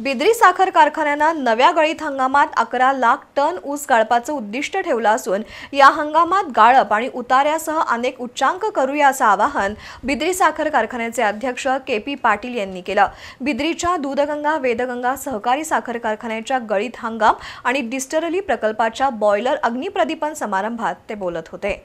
बिद्री साखर कारखान्यानं नव्या गळीत हंगामात अकरा लाख टन ऊस गाळपाचं उद्दिष्ट ठेवलं असून या हंगामात गाळप आणि उतार्यासह अनेक उच्चांक करूया असं आवाहन बिद्री साखर कारखान्याचे अध्यक्ष के पी पाटील यांनी केलं बिद्रीच्या दूधगंगा वेदगंगा सहकारी साखर कारखान्याच्या गळीत हंगाम आणि डिस्टरली प्रकल्पाच्या बॉयलर अग्निप्रदीपन समारंभात ते बोलत होते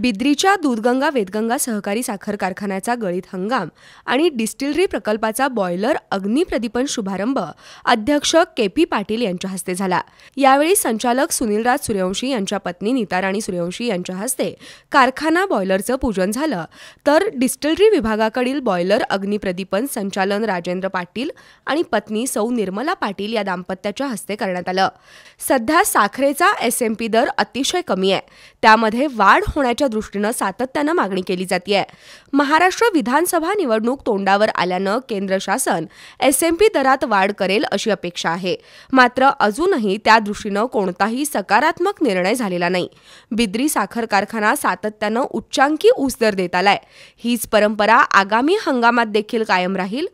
बिद्रीच्या दूधगंगा वेदगंगा सहकारी साखर कारखान्याचा गळीत हंगाम आणि डिस्टिलरी प्रकल्पाचा बॉयलर अग्निप्रदीपन शुभारंभ अध्यक्ष के पी पाटील यांच्या हस्ते झाला यावेळी संचालक सुनीलराज सूर्यवंशी यांच्या पत्नी नीताराणी सूर्यवंशी यांच्या हस्ते कारखाना बॉयलरचं पूजन झालं तर डिस्टिलरी विभागाकडील बॉयलर अग्निप्रदीपन संचालन राजेंद्र पाटील आणि पत्नी सौ निर्मला पाटील या दाम्पत्याच्या हस्ते करण्यात आलं सध्या साखरेचा एसएमपी दर अतिशय कमी आहे त्यामध्ये वाढ होण्याच्या करण्याच्या दृष्टीनं सातत्यानं मागणी केली जाते महाराष्ट्र विधानसभा निवडणूक तोंडावर आल्यानं केंद्र शासन एसएमपी दरात वाढ करेल अशी अपेक्षा आहे मात्र अजूनही त्या दृष्टीनं कोणताही सकारात्मक निर्णय झालेला नाही बिद्री साखर कारखाना सातत्यानं उच्चांकी ऊस दर देत आलाय हीच परंपरा आगामी हंगामात देखील कायम राहील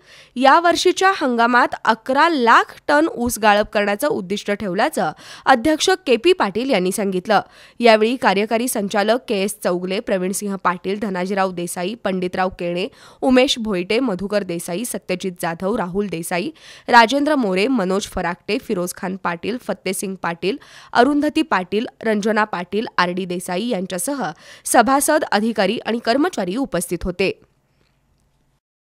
या वर्षीच्या हंगामात अकरा लाख टन ऊस गाळप करण्याचं उद्दिष्ट ठेवल्याचं अध्यक्ष के पी पाटील यांनी सांगितलं यावेळी कार्यकारी संचालक K S Chougule Pravinsinh Patil Dhanajirao Desai Panditrao Kene Umesh Bhoite Madhukar Desai Satyajit Jadhav Rahul Desai Rajendra More Manoj Farakate Firoz Khan Patil Fatesing Patil Arundhati Patil Ranjana Patil R D Desai यांच्यासह सभासद अधिकारी आणि कर्मचारी उपस्थित होते